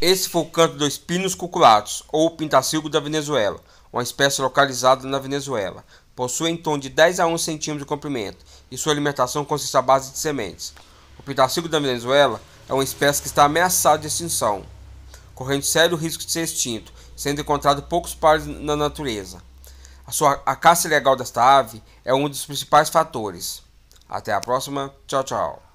Esse foi o canto dos pinos cuculatos, ou pintacilgo da Venezuela, uma espécie localizada na Venezuela. Possui em torno de 10 a 11 centímetros de comprimento e sua alimentação consiste à base de sementes. O pintacilgo da Venezuela é uma espécie que está ameaçada de extinção, correndo sério risco de ser extinto, sendo encontrado poucos pares na natureza. A, sua, a caça ilegal desta ave é um dos principais fatores. Até a próxima, tchau, tchau.